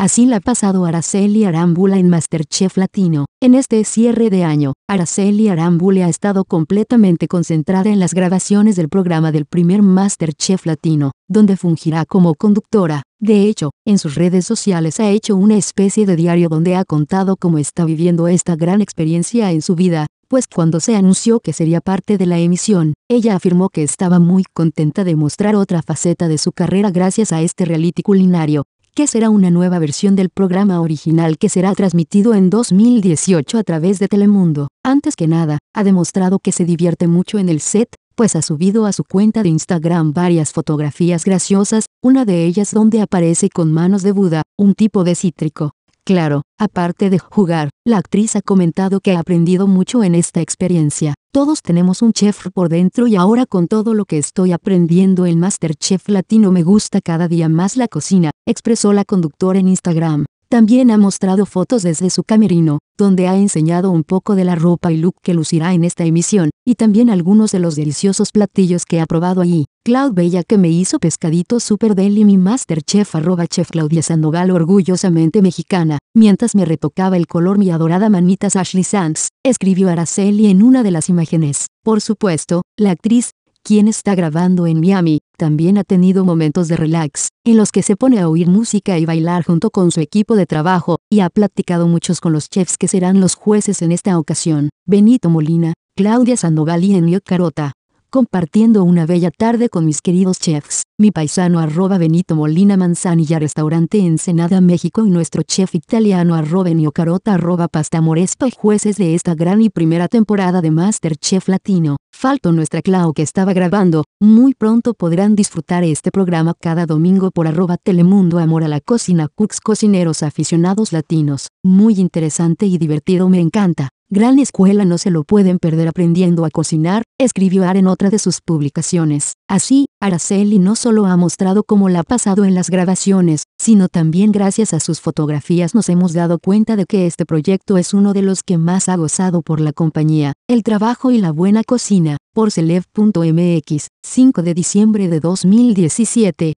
Así la ha pasado Araceli Arambula en Masterchef Latino. En este cierre de año, Araceli Arámbula ha estado completamente concentrada en las grabaciones del programa del primer Masterchef Latino, donde fungirá como conductora. De hecho, en sus redes sociales ha hecho una especie de diario donde ha contado cómo está viviendo esta gran experiencia en su vida, pues cuando se anunció que sería parte de la emisión, ella afirmó que estaba muy contenta de mostrar otra faceta de su carrera gracias a este reality culinario, que será una nueva versión del programa original que será transmitido en 2018 a través de Telemundo. Antes que nada, ha demostrado que se divierte mucho en el set, pues ha subido a su cuenta de Instagram varias fotografías graciosas, una de ellas donde aparece con manos de Buda, un tipo de cítrico. Claro, aparte de jugar, la actriz ha comentado que ha aprendido mucho en esta experiencia. Todos tenemos un chef por dentro y ahora con todo lo que estoy aprendiendo en Masterchef Latino me gusta cada día más la cocina, expresó la conductora en Instagram. También ha mostrado fotos desde su camerino, donde ha enseñado un poco de la ropa y look que lucirá en esta emisión, y también algunos de los deliciosos platillos que ha probado allí. Cloud Bella que me hizo pescadito super deli mi masterchef arroba chef Claudia Sandoval orgullosamente mexicana, mientras me retocaba el color mi adorada mamita Ashley Sands, escribió Araceli en una de las imágenes. Por supuesto, la actriz, quien está grabando en Miami, también ha tenido momentos de relax, en los que se pone a oír música y bailar junto con su equipo de trabajo, y ha platicado muchos con los chefs que serán los jueces en esta ocasión, Benito Molina, Claudia Sandoval y Enio Carota compartiendo una bella tarde con mis queridos chefs, mi paisano arroba Benito Molina Manzanilla Restaurante Ensenada México y nuestro chef italiano arroba Enio Carota arroba Pasta Morespa y jueces de esta gran y primera temporada de Masterchef Latino. Falto nuestra Clau que estaba grabando, muy pronto podrán disfrutar este programa cada domingo por arroba Telemundo Amor a la Cocina Cooks Cocineros Aficionados Latinos, muy interesante y divertido me encanta. Gran escuela no se lo pueden perder aprendiendo a cocinar, escribió Ar en otra de sus publicaciones. Así, Araceli no solo ha mostrado cómo la ha pasado en las grabaciones, sino también gracias a sus fotografías nos hemos dado cuenta de que este proyecto es uno de los que más ha gozado por la compañía, el trabajo y la buena cocina, por Celeb.mx, 5 de diciembre de 2017.